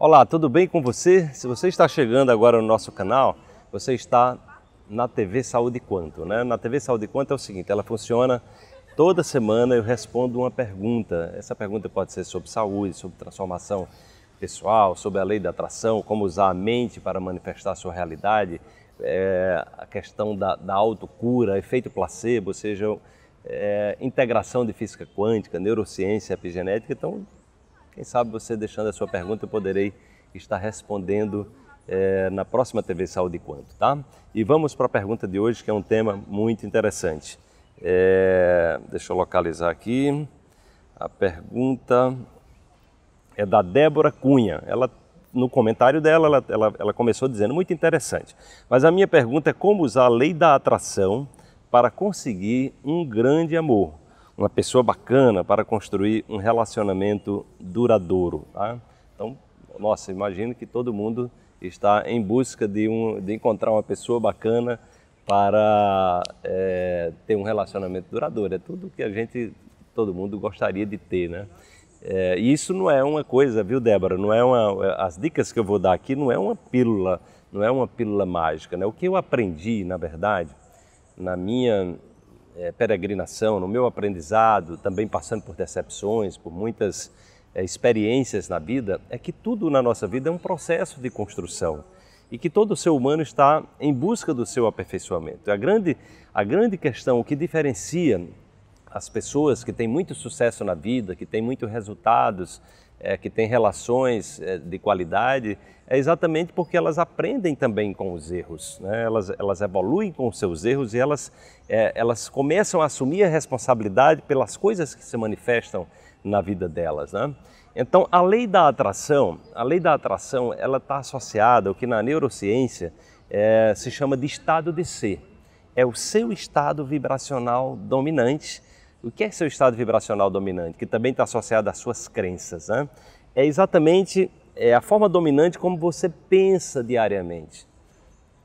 Olá, tudo bem com você? Se você está chegando agora no nosso canal, você está na TV Saúde Quanto, né? Na TV Saúde Quanto é o seguinte, ela funciona toda semana eu respondo uma pergunta. Essa pergunta pode ser sobre saúde, sobre transformação pessoal, sobre a lei da atração, como usar a mente para manifestar a sua realidade, é, a questão da, da autocura, efeito placebo, ou seja, é, integração de física quântica, neurociência, epigenética. Então, quem sabe você deixando a sua pergunta eu poderei estar respondendo é, na próxima TV Saúde Quanto, tá? E vamos para a pergunta de hoje, que é um tema muito interessante. É, deixa eu localizar aqui. A pergunta é da Débora Cunha. Ela no comentário dela, ela, ela, ela, começou dizendo, muito interessante. Mas a minha pergunta é como usar a lei da atração para conseguir um grande amor uma pessoa bacana para construir um relacionamento duradouro. Tá? Então, nossa, imagino que todo mundo está em busca de, um, de encontrar uma pessoa bacana para é, ter um relacionamento duradouro. É tudo que a gente, todo mundo gostaria de ter, né? É, e isso não é uma coisa, viu, Débora? Não é uma, as dicas que eu vou dar aqui não é uma pílula, não é uma pílula mágica, né? O que eu aprendi, na verdade, na minha é, peregrinação, no meu aprendizado, também passando por decepções, por muitas é, experiências na vida, é que tudo na nossa vida é um processo de construção e que todo ser humano está em busca do seu aperfeiçoamento. A grande, a grande questão, o que diferencia as pessoas que têm muito sucesso na vida, que têm muitos resultados, é, que têm relações é, de qualidade, é exatamente porque elas aprendem também com os erros. Né? Elas, elas evoluem com os seus erros e elas, é, elas começam a assumir a responsabilidade pelas coisas que se manifestam na vida delas. Né? Então, a lei da atração, a lei da atração, ela está associada ao que na neurociência é, se chama de estado de ser. É o seu estado vibracional dominante o que é seu estado vibracional dominante, que também está associado às suas crenças? Né? É exatamente é, a forma dominante como você pensa diariamente,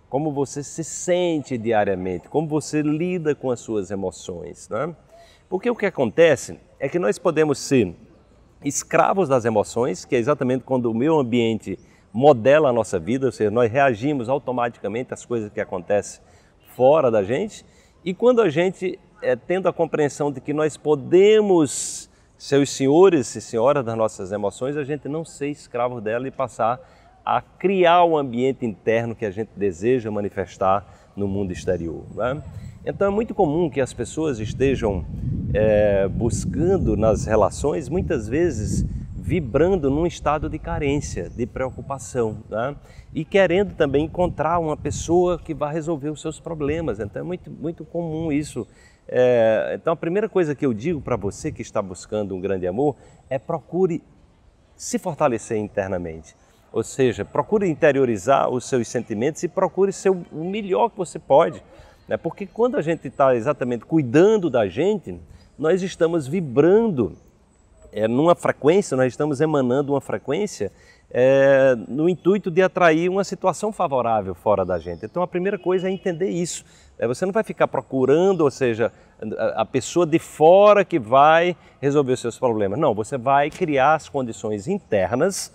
como você se sente diariamente, como você lida com as suas emoções. Né? Porque o que acontece é que nós podemos ser escravos das emoções, que é exatamente quando o meu ambiente modela a nossa vida, ou seja, nós reagimos automaticamente às coisas que acontecem fora da gente, e quando a gente é, tendo a compreensão de que nós podemos ser os senhores e senhoras das nossas emoções, a gente não ser escravo dela e passar a criar o ambiente interno que a gente deseja manifestar no mundo exterior. Né? Então é muito comum que as pessoas estejam é, buscando nas relações, muitas vezes vibrando num estado de carência, de preocupação, né? e querendo também encontrar uma pessoa que vá resolver os seus problemas. Então é muito, muito comum isso é, então, a primeira coisa que eu digo para você que está buscando um grande amor é procure se fortalecer internamente. Ou seja, procure interiorizar os seus sentimentos e procure ser o melhor que você pode. Né? Porque quando a gente está exatamente cuidando da gente, nós estamos vibrando é, numa frequência, nós estamos emanando uma frequência é, no intuito de atrair uma situação favorável fora da gente. Então a primeira coisa é entender isso. É, você não vai ficar procurando, ou seja, a, a pessoa de fora que vai resolver os seus problemas. Não, você vai criar as condições internas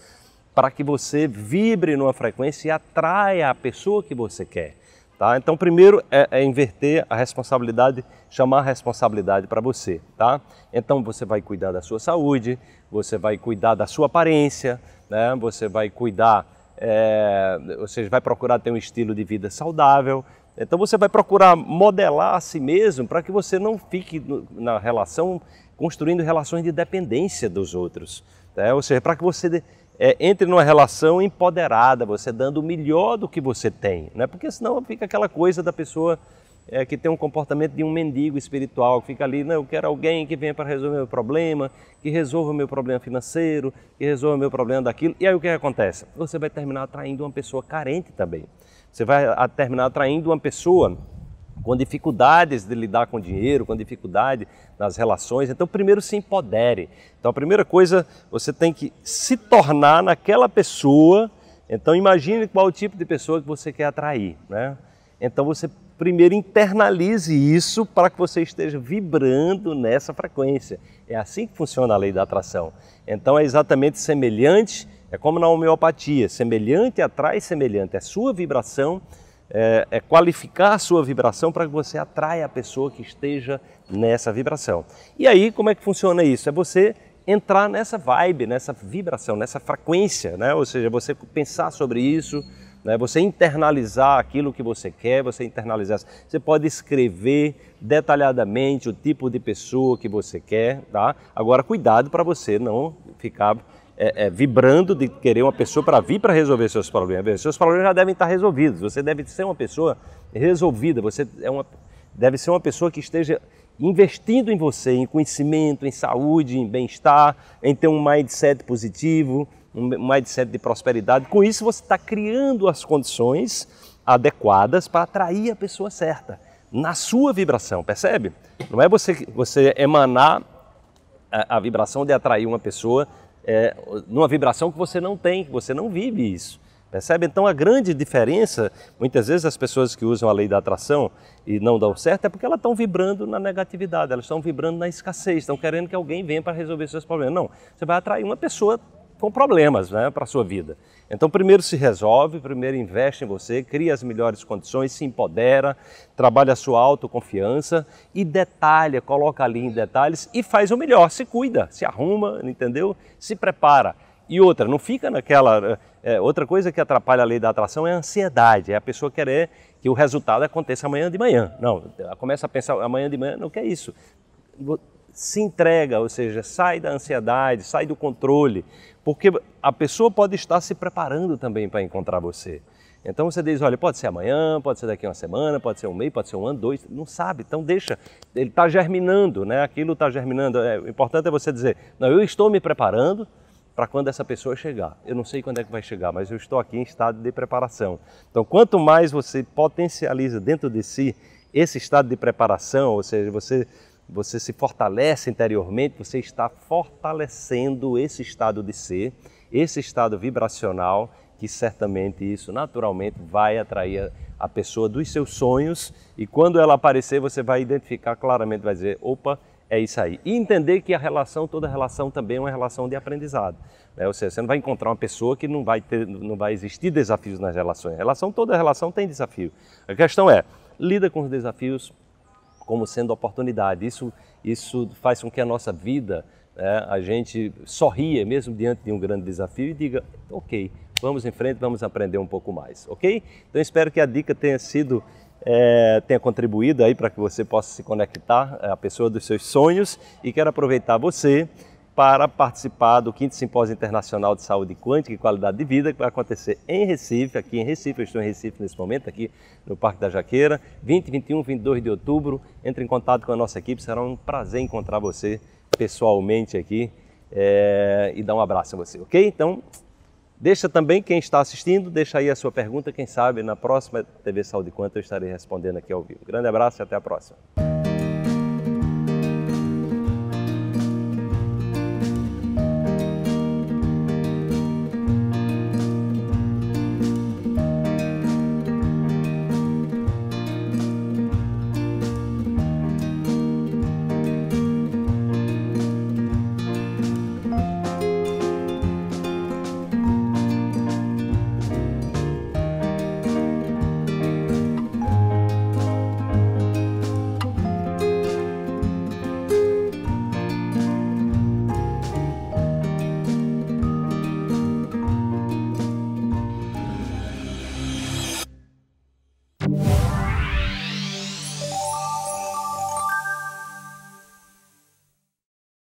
para que você vibre numa frequência e atraia a pessoa que você quer. Tá? Então, primeiro é, é, inverter a responsabilidade, chamar a responsabilidade para você. Tá? Então, você vai cuidar da sua saúde, você vai cuidar da sua aparência, né? Você vai cuidar, é, você vai procurar ter um estilo de vida saudável. Então você vai procurar modelar a si mesmo para que você não fique na relação construindo relações de dependência dos outros, né? ou seja, para que você é, entre numa relação empoderada, você dando o melhor do que você tem, né? porque senão fica aquela coisa da pessoa é, que tem um comportamento de um mendigo espiritual, que fica ali, não, eu quero alguém que venha para resolver meu problema, que resolva meu problema financeiro, que resolva meu problema daquilo. E aí o que acontece? Você vai terminar atraindo uma pessoa carente também. Você vai terminar atraindo uma pessoa com dificuldades de lidar com dinheiro, com dificuldade nas relações. Então, primeiro se empodere. Então, a primeira coisa, você tem que se tornar naquela pessoa. Então, imagine qual o tipo de pessoa que você quer atrair, né? Então, você primeiro internalize isso para que você esteja vibrando nessa frequência. É assim que funciona a lei da atração. Então é exatamente semelhante, é como na homeopatia, semelhante atrai semelhante. É sua vibração, é, é qualificar a sua vibração para que você atraia a pessoa que esteja nessa vibração. E aí, como é que funciona isso? É você entrar nessa vibe, nessa vibração, nessa frequência, né? Ou seja, você pensar sobre isso, né? Você internalizar aquilo que você quer, você internalizar. Você pode escrever detalhadamente o tipo de pessoa que você quer, tá? Agora, cuidado para você não ficar é, é, vibrando de querer uma pessoa para vir para resolver seus problemas. Seus problemas já devem estar resolvidos. Você deve ser uma pessoa resolvida. Você é uma, deve ser uma pessoa que esteja investindo em você, em conhecimento, em saúde, em bem-estar, em ter um mindset positivo, um mindset de prosperidade. Com isso, você está criando as condições adequadas para atrair a pessoa certa na sua vibração, percebe? Não é você, você emanar a, a vibração de atrair uma pessoa é, numa vibração que você não tem, que você não vive isso. Percebe? Então a grande diferença, muitas vezes as pessoas que usam a lei da atração e não dão certo, é porque elas estão vibrando na negatividade, elas estão vibrando na escassez, estão querendo que alguém venha para resolver seus problemas. Não, você vai atrair uma pessoa com problemas né, para a sua vida. Então, primeiro se resolve, primeiro investe em você, cria as melhores condições, se empodera, trabalha a sua autoconfiança e detalha, coloca ali em detalhes e faz o melhor. Se cuida, se arruma, entendeu? Se prepara. E outra, não fica naquela. É, outra coisa que atrapalha a lei da atração é a ansiedade, é a pessoa querer que o resultado aconteça amanhã de manhã. Não, ela começa a pensar amanhã de manhã, não quer isso se entrega, ou seja, sai da ansiedade, sai do controle, porque a pessoa pode estar se preparando também para encontrar você. Então você diz, olha, pode ser amanhã, pode ser daqui a uma semana, pode ser um mês, pode ser um ano, dois, não sabe, então deixa. Ele está germinando, né? aquilo está germinando. É, o importante é você dizer, não, eu estou me preparando para quando essa pessoa chegar. Eu não sei quando é que vai chegar, mas eu estou aqui em estado de preparação. Então quanto mais você potencializa dentro de si esse estado de preparação, ou seja, você você se fortalece interiormente, você está fortalecendo esse estado de ser, esse estado vibracional, que certamente isso naturalmente vai atrair a pessoa dos seus sonhos e quando ela aparecer você vai identificar claramente, vai dizer, opa, é isso aí. E entender que a relação, toda relação também é uma relação de aprendizado. Né? Ou seja, você não vai encontrar uma pessoa que não vai, ter, não vai existir desafios nas relações. A relação, toda relação tem desafio. A questão é, lida com os desafios como sendo oportunidade. Isso, isso faz com que a nossa vida, né, a gente sorria mesmo diante de um grande desafio e diga, ok, vamos em frente, vamos aprender um pouco mais, ok? Então espero que a dica tenha sido é, tenha contribuído aí para que você possa se conectar eh, à pessoa dos seus sonhos e quero aproveitar você para participar do 5 Simpósio Internacional de Saúde Quântica e Qualidade de Vida, que vai acontecer em Recife, aqui em Recife, eu estou em Recife nesse momento, aqui no Parque da Jaqueira, 20, 21, 22 de outubro. Entre em contato com a nossa equipe, será um prazer encontrar você pessoalmente aqui é, e dar um abraço a você, ok? Então, deixa também quem está assistindo, deixa aí a sua pergunta, quem sabe na próxima TV Saúde Quântica eu estarei respondendo aqui ao vivo. Grande abraço e até a próxima.